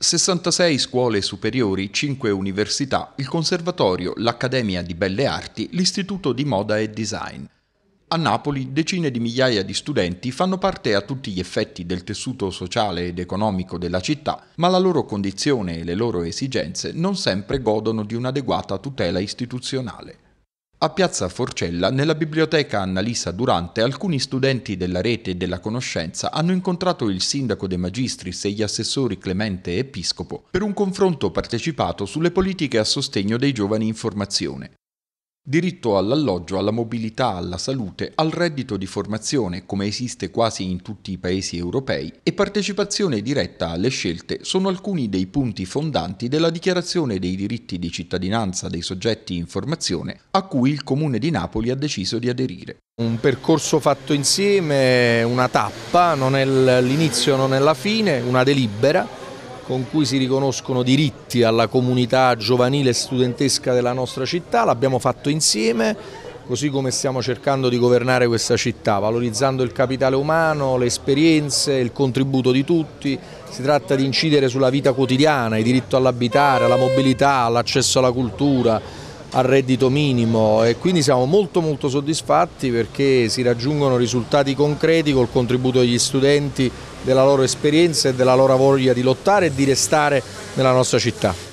66 scuole superiori, 5 università, il conservatorio, l'Accademia di Belle Arti, l'Istituto di Moda e Design. A Napoli decine di migliaia di studenti fanno parte a tutti gli effetti del tessuto sociale ed economico della città, ma la loro condizione e le loro esigenze non sempre godono di un'adeguata tutela istituzionale. A Piazza Forcella, nella biblioteca Annalisa Durante, alcuni studenti della rete e della conoscenza hanno incontrato il sindaco De Magistris e gli assessori Clemente e Episcopo per un confronto partecipato sulle politiche a sostegno dei giovani in formazione. Diritto all'alloggio, alla mobilità, alla salute, al reddito di formazione, come esiste quasi in tutti i paesi europei, e partecipazione diretta alle scelte sono alcuni dei punti fondanti della Dichiarazione dei diritti di cittadinanza dei soggetti in formazione, a cui il Comune di Napoli ha deciso di aderire. Un percorso fatto insieme, una tappa, non è l'inizio, non è la fine, una delibera con cui si riconoscono diritti alla comunità giovanile e studentesca della nostra città, l'abbiamo fatto insieme, così come stiamo cercando di governare questa città, valorizzando il capitale umano, le esperienze, il contributo di tutti, si tratta di incidere sulla vita quotidiana, il diritto all'abitare, alla mobilità, all'accesso alla cultura, al reddito minimo e quindi siamo molto molto soddisfatti perché si raggiungono risultati concreti col contributo degli studenti, della loro esperienza e della loro voglia di lottare e di restare nella nostra città.